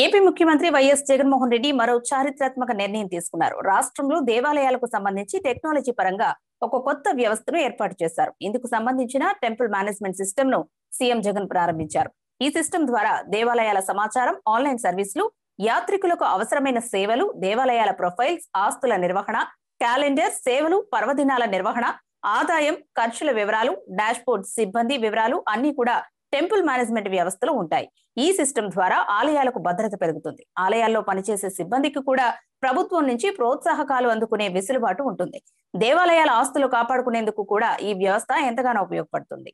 AP ముఖ్యమంత్రి YS Jaganmohan Reddy మరో చారిత్రాత్మక నిర్ణయం తీసుకున్నారు రాష్ట్రంలో దేవాలయాలకు సంబంధించి టెక్నాలజీ పరంగా ఒక కొత్త వ్యవస్థను ఏర్పాటు చేశారు ఇందుకు సంబంధించిన టెంపుల్ మేనేజ్మెంట్ సిస్టమ్ ను సీఎం జగన్ ప్రారంభించారు ఈ సిస్టమ్ ద్వారా దేవాలయాల సమాచారం ఆన్లైన్ సర్వీసులు యాత్రికులకు అవసరమైన సేవలు దేవాలయాల ప్రొఫైల్స్ ఆస్తుల నిర్వహణ క్యాలెండర్ సేవలు పర్వదినాల నిర్వహణ ఆదాయం ఖర్చుల వివరాలు డాష్బోర్డ్ సిబ్బంది వివరాలు అన్ని కూడా టెంపుల్ మేనేజ్మెంట్ వ్యవస్థలు ఉంటాయి ఈ సిస్టమ్ ద్వారా ఆలయాలకు భద్రత పెరుగుతుంది ఆలయాల్లో పనిచేసే సిబ్బందికి కూడా ప్రభుత్వం నుంచి ప్రోత్సాహకాలు అందుకునే వెసులుబాటు ఉంటుంది దేవాలయాల ఆస్తులు కాపాడుకునేందుకు కూడా ఈ వ్యవస్థ ఎంతగానో ఉపయోగపడుతుంది